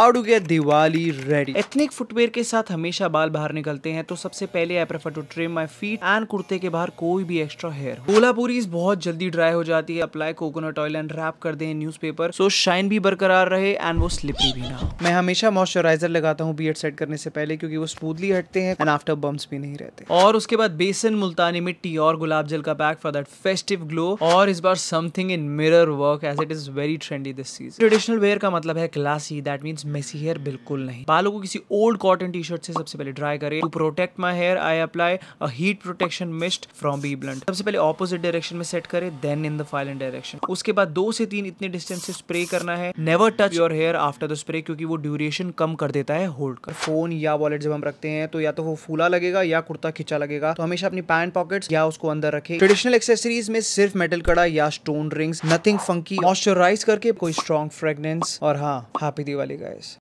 How to get Diwali ready ethnic footwear के साथ हमेशा बाल बाहर निकलते हैं तो सबसे पहले I prefer to trim my feet and कुर्ते के बाहर कोई भी एक्स्ट्रा हेयर कोल्हापुरी बहुत जल्दी ड्राई हो जाती है apply coconut oil and wrap कर दें न्यूज़पेपर सो शाइन भी बरकरार रहे एंड वो स्लिपरी भी ना मैं हमेशा मॉइस्चराइजर लगाता हूँ बियड सेट करने से पहले क्योंकि वो स्मूथली हटते हैं एंड आफ्टर बम्स भी नहीं रहते और उसके बाद बेसन मुल्तानी मिट्टी और गुलाब जल का pack for that festive glow और इस बार something in mirror work as it is very trendy this season traditional wear का मतलब है classy that means messy hair बिल्कुल नहीं बालों को किसी ओल्ड कॉटन टी शर्ट से सबसे पहले ड्राई करें to protect my hair I apply a heat protection mist from B Blunt सबसे पहले ऑपोजिट डायरेक्शन में सेट करें देन इन द फाइलन डायरेक्शन उसके बाद दो से तीन इतने डिस्टेंस से स्प्रे करना है never touch your hair after the spray क्योंकि वो ड्यूरेशन कम कर देता है होल्ड कर फोन या वॉलेट जब हम रखते हैं तो या तो वो फूला लगेगा या कुर्ता खिंचा लगेगा तो हमेशा अपनी पैंट पॉकेट या उसको अंदर रखें ट्रेडिशनल एक्सेसरीज में सिर्फ मेटल कड़ा या stone rings nothing funky moisturise करके कोई स्ट्रॉन्ग फ्रेग्रेंस और हाँ हैप्पी दिवाली गाय years.